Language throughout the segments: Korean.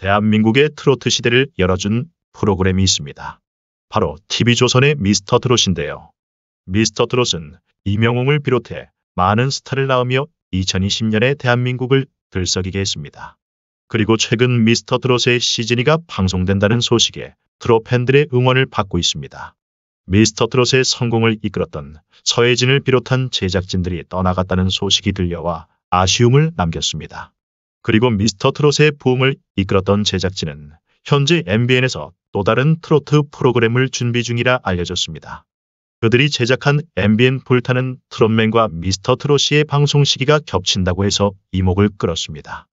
대한민국의 트로트 시대를 열어준 프로그램이 있습니다. 바로 TV조선의 미스터 트롯인데요. 미스터 트롯은 이명웅을 비롯해 많은 스타를 낳으며 2020년에 대한민국을 들썩이게 했습니다. 그리고 최근 미스터 트롯의 시즌이가 방송된다는 소식에 트롯 팬들의 응원을 받고 있습니다. 미스터 트롯의 성공을 이끌었던 서예진을 비롯한 제작진들이 떠나갔다는 소식이 들려와 아쉬움을 남겼습니다. 그리고 미스터 트롯의 부음을 이끌었던 제작진은 현재 MBN에서 또 다른 트로트 프로그램을 준비 중이라 알려졌습니다. 그들이 제작한 MBN 불타는 트롯맨과 미스터 트롯의 방송 시기가 겹친다고 해서 이목을 끌었습니다.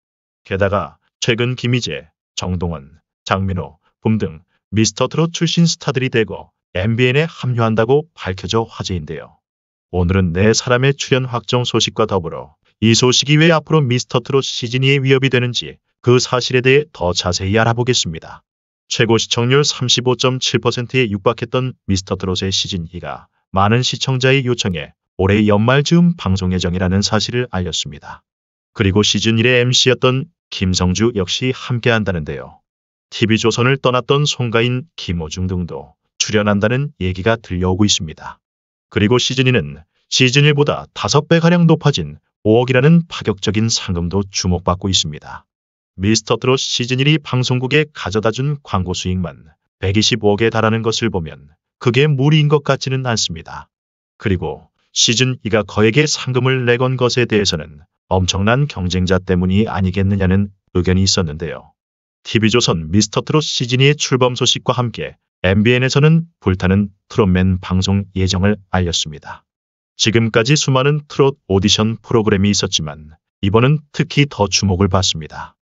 게다가 최근 김희재, 정동원, 장민호, 붐 등 미스터 트롯 출신 스타들이 되고 MBN에 합류한다고 밝혀져 화제인데요. 오늘은 네 사람의 출연 확정 소식과 더불어 이 소식이 왜 앞으로 미스터트롯 시즌2의 위협이 되는지 그 사실에 대해 더 자세히 알아보겠습니다. 최고 시청률 35.7%에 육박했던 미스터트롯의 시즌2가 많은 시청자의 요청에 올해 연말 즈음 방송 예정이라는 사실을 알렸습니다. 그리고 시즌1의 MC였던 김성주 역시 함께한다는데요. TV조선을 떠났던 송가인, 김호중 등도 출연한다는 얘기가 들려오고 있습니다. 그리고 시즌2는 시즌1보다 5배가량 높아진 5억이라는 파격적인 상금도 주목받고 있습니다. 미스터트롯 시즌1이 방송국에 가져다준 광고 수익만 125억에 달하는 것을 보면 그게 무리인 것 같지는 않습니다. 그리고 시즌2가 거액의 상금을 내건 것에 대해서는 엄청난 경쟁자 때문이 아니겠느냐는 의견이 있었는데요. TV조선 미스터트롯 시즌2의 출범 소식과 함께 MBN에서는 불타는 트롯맨 방송 예정을 알렸습니다. 지금까지 수많은 트롯 오디션 프로그램이 있었지만 이번은 특히 더 주목을 받습니다.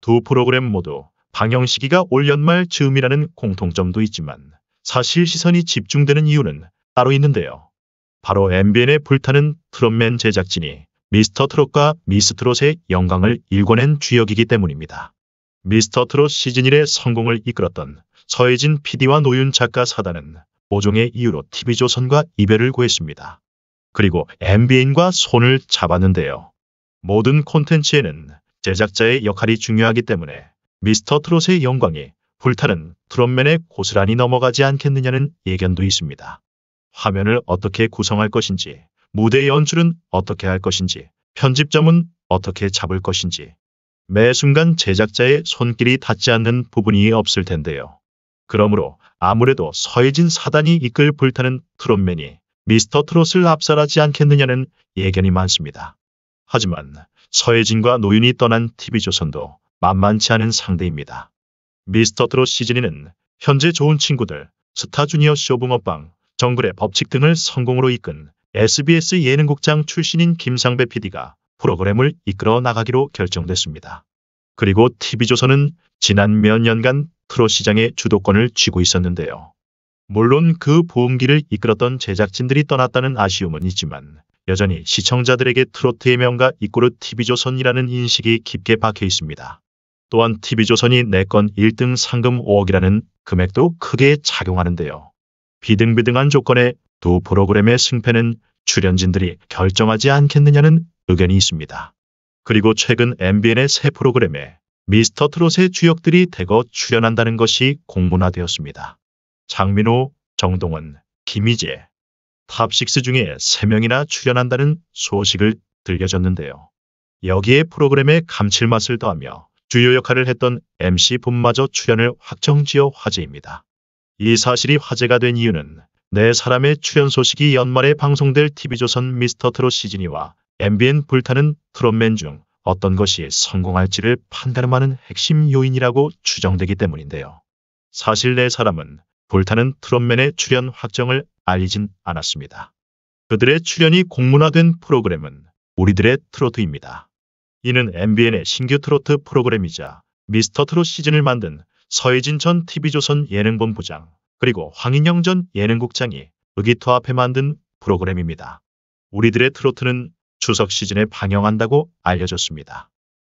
두 프로그램 모두 방영 시기가 올 연말 즈음이라는 공통점도 있지만 사실 시선이 집중되는 이유는 따로 있는데요. 바로 MBN의 불타는 트롯맨 제작진이 미스터 트롯과 미스 트롯의 영광을 일궈낸 주역이기 때문입니다. 미스터 트롯 시즌 1의 성공을 이끌었던 서혜진 PD와 노윤 작가 사단은 모종의 이유로 TV조선과 이별을 구했습니다 그리고 MBN과 손을 잡았는데요. 모든 콘텐츠에는 제작자의 역할이 중요하기 때문에 미스터 트롯의 영광이 불타는 트롯맨에 고스란히 넘어가지 않겠느냐는 예견도 있습니다. 화면을 어떻게 구성할 것인지, 무대 연출은 어떻게 할 것인지, 편집점은 어떻게 잡을 것인지 매 순간 제작자의 손길이 닿지 않는 부분이 없을 텐데요. 그러므로 아무래도 서해진 사단이 이끌 불타는 트롯맨이 미스터 트롯을 압살하지 않겠느냐는 예견이 많습니다. 하지만 서예진과 노윤이 떠난 TV조선도 만만치 않은 상대입니다. 미스터 트롯 시즌2는 현재 좋은 친구들, 스타 주니어 쇼붕어빵, 정글의 법칙 등을 성공으로 이끈 SBS 예능국장 출신인 김상배 PD가 프로그램을 이끌어 나가기로 결정됐습니다. 그리고 TV조선은 지난 몇 년간 트롯 시장의 주도권을 쥐고 있었는데요. 물론 그 보험기를 이끌었던 제작진들이 떠났다는 아쉬움은 있지만 여전히 시청자들에게 트로트의 명가 이꼬르 TV조선이라는 인식이 깊게 박혀 있습니다. 또한 TV조선이 내건 1등 상금 5억이라는 금액도 크게 작용하는데요. 비등비등한 조건에 두 프로그램의 승패는 출연진들이 결정하지 않겠느냐는 의견이 있습니다. 그리고 최근 MBN의 새 프로그램에 미스터 트롯의 주역들이 대거 출연한다는 것이 공문화되었습니다. 장민호, 정동원, 김희재, 탑6 중에 3명이나 출연한다는 소식을 들려줬는데요 여기에 프로그램의 감칠맛을 더하며 주요 역할을 했던 MC 분마저 출연을 확정지어 화제입니다. 이 사실이 화제가 된 이유는 내 사람의 출연 소식이 연말에 방송될 TV조선 미스터트롯 시즌2와 MBN 불타는 트롯맨 중 어떤 것이 성공할지를 판단하는 핵심 요인이라고 추정되기 때문인데요. 사실 내 사람은 볼타는 트롯맨의 출연 확정을 알리진 않았습니다. 그들의 출연이 공문화된 프로그램은 우리들의 트로트입니다. 이는 MBN의 신규 트로트 프로그램이자 미스터 트롯 시즌을 만든 서혜진 전 TV조선 예능본부장 그리고 황인영 전 예능국장이 의기투합해 만든 프로그램입니다. 우리들의 트로트는 추석 시즌에 방영한다고 알려졌습니다.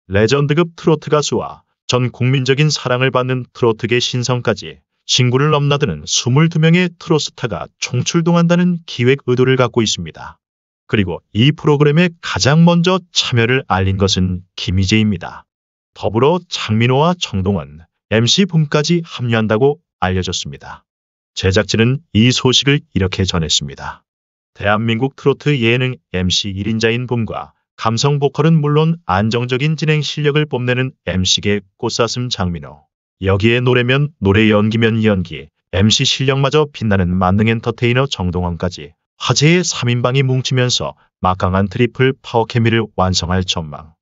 레전드급 트로트 가수와 전 국민적인 사랑을 받는 트로트계 신성까지 진구를 넘나드는 22명의 트로스타가 총출동한다는 기획 의도를 갖고 있습니다. 그리고 이 프로그램에 가장 먼저 참여를 알린 것은 김희재입니다. 더불어 장민호와 정동원, MC 붐까지 합류한다고 알려졌습니다. 제작진은 이 소식을 이렇게 전했습니다. 대한민국 트로트 예능 MC 1인자인 붐과 감성 보컬은 물론 안정적인 진행 실력을 뽐내는 MC계 꽃사슴 장민호, 여기에 노래면 노래 연기면 연기, MC 실력마저 빛나는 만능 엔터테이너 정동원까지 화제의 3인방이 뭉치면서 막강한 트리플 파워 케미를 완성할 전망.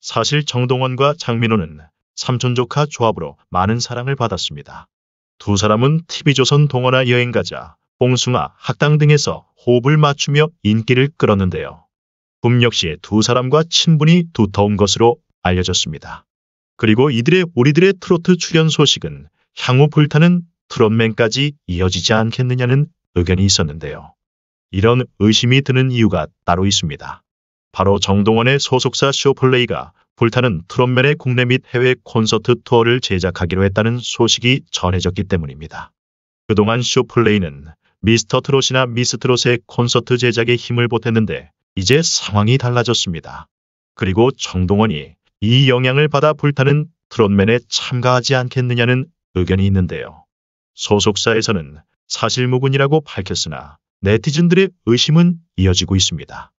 사실 정동원과 장민호는 삼촌 조카 조합으로 많은 사랑을 받았습니다. 두 사람은 TV조선 동원아 여행가자, 뽕숭아, 학당 등에서 호흡을 맞추며 인기를 끌었는데요. 꿈 역시 두 사람과 친분이 두터운 것으로 알려졌습니다. 그리고 이들의 우리들의 트로트 출연 소식은 향후 불타는 트롯맨까지 이어지지 않겠느냐는 의견이 있었는데요. 이런 의심이 드는 이유가 따로 있습니다. 바로 정동원의 소속사 쇼플레이가 불타는 트롯맨의 국내 및 해외 콘서트 투어를 제작하기로 했다는 소식이 전해졌기 때문입니다. 그동안 쇼플레이는 미스터 트롯이나 미스 트롯의 콘서트 제작에 힘을 보탰는데 이제 상황이 달라졌습니다. 그리고 정동원이 이 영향을 받아 불타는 트롯맨에 참가하지 않겠느냐는 의견이 있는데요. 소속사에서는 사실무근이라고 밝혔으나 네티즌들의 의심은 이어지고 있습니다.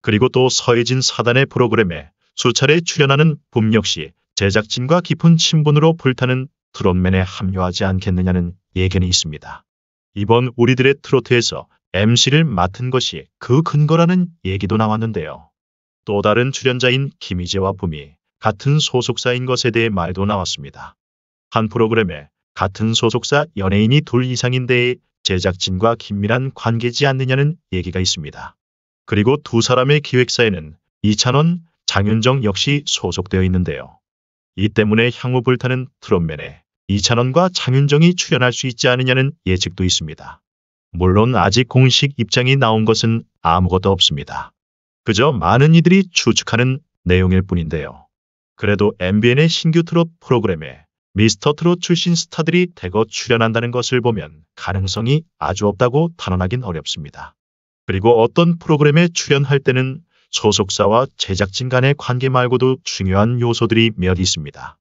그리고 또 서해진 사단의 프로그램에 수차례 출연하는 붐 역시 제작진과 깊은 친분으로 불타는 트롯맨에 합류하지 않겠느냐는 예견이 있습니다. 이번 우리들의 트로트에서 MC를 맡은 것이 그 근거라는 얘기도 나왔는데요. 또 다른 출연자인 김희재와 붐이 같은 소속사인 것에 대해 말도 나왔습니다. 한 프로그램에 같은 소속사 연예인이 둘 이상인데 제작진과 긴밀한 관계지 않느냐는 얘기가 있습니다. 그리고 두 사람의 기획사에는 이찬원, 장윤정 역시 소속되어 있는데요. 이 때문에 향후 불타는 트롯맨에 이찬원과 장윤정이 출연할 수 있지 않느냐는 예측도 있습니다. 물론 아직 공식 입장이 나온 것은 아무것도 없습니다. 그저 많은 이들이 추측하는 내용일 뿐인데요. 그래도 MBN의 신규 트롯 프로그램에 미스터 트롯 출신 스타들이 대거 출연한다는 것을 보면 가능성이 아주 없다고 단언하긴 어렵습니다. 그리고 어떤 프로그램에 출연할 때는 소속사와 제작진 간의 관계 말고도 중요한 요소들이 몇 있습니다.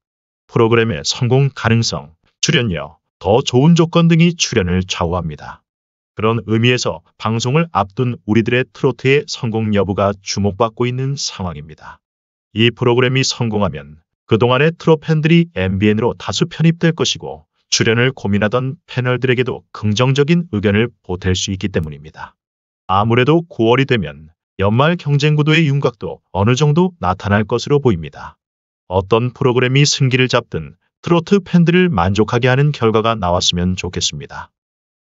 프로그램의 성공 가능성, 출연료, 더 좋은 조건 등이 출연을 좌우합니다. 그런 의미에서 방송을 앞둔 우리들의 트로트의 성공 여부가 주목받고 있는 상황입니다. 이 프로그램이 성공하면 그동안의 트롯 팬들이 MBN으로 다수 편입될 것이고 출연을 고민하던 패널들에게도 긍정적인 의견을 보탤 수 있기 때문입니다. 아무래도 9월이 되면 연말 경쟁 구도의 윤곽도 어느 정도 나타날 것으로 보입니다. 어떤 프로그램이 승기를 잡든 트로트 팬들을 만족하게 하는 결과가 나왔으면 좋겠습니다.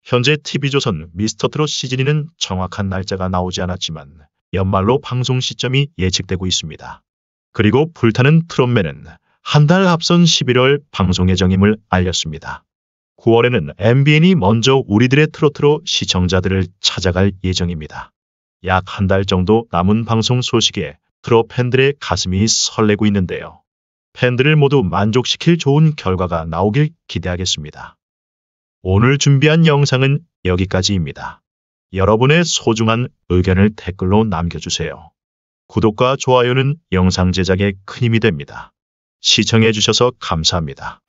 현재 TV조선 미스터트롯 시즌2는 정확한 날짜가 나오지 않았지만 연말로 방송 시점이 예측되고 있습니다. 그리고 불타는 트롯맨은 한 달 앞선 11월 방송 예정임을 알렸습니다. 9월에는 MBN이 먼저 우리들의 트로트로 시청자들을 찾아갈 예정입니다. 약 한 달 정도 남은 방송 소식에 트롯 팬들의 가슴이 설레고 있는데요. 팬들을 모두 만족시킬 좋은 결과가 나오길 기대하겠습니다. 오늘 준비한 영상은 여기까지입니다. 여러분의 소중한 의견을 댓글로 남겨주세요. 구독과 좋아요는 영상 제작에 큰 힘이 됩니다. 시청해주셔서 감사합니다.